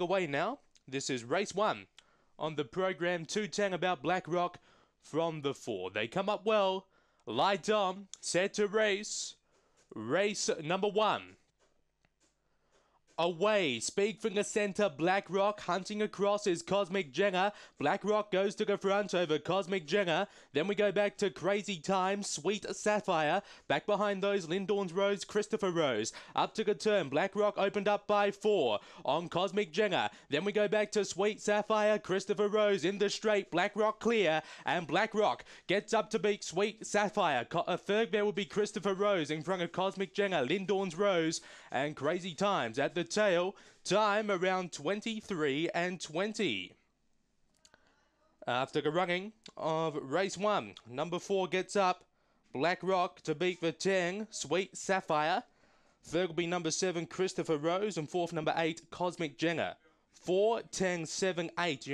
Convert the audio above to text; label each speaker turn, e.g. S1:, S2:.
S1: away now. This is race one on the program. Two Tang about Blackrock from the four. They come up well. Light on set to race. Race number one. Away, Speak from the center, Blackrock hunting across is Cosmic Jenga. Blackrock goes to the front over Cosmic Jenga. Then we go back to Crazy Time, Sweet Sapphire. Back behind those, Lindorn's Rose, Christopher Rose. Up to the turn, Blackrock opened up by four on Cosmic Jenga. Then we go back to Sweet Sapphire, Christopher Rose in the straight, Blackrock clear, and Blackrock gets up to beat Sweet Sapphire. Co uh, third there will be Christopher Rose in front of Cosmic Jenga, Lindorn's Rose, and Crazy Times at the the tail. Time around 23 and 20. After the running of race one, number four gets up. Black Rock to beat the 10, Sweet Sapphire. Third will be number seven, Christopher Rose, and fourth, number eight, Cosmic Jenner. Four, 10, 7, 8.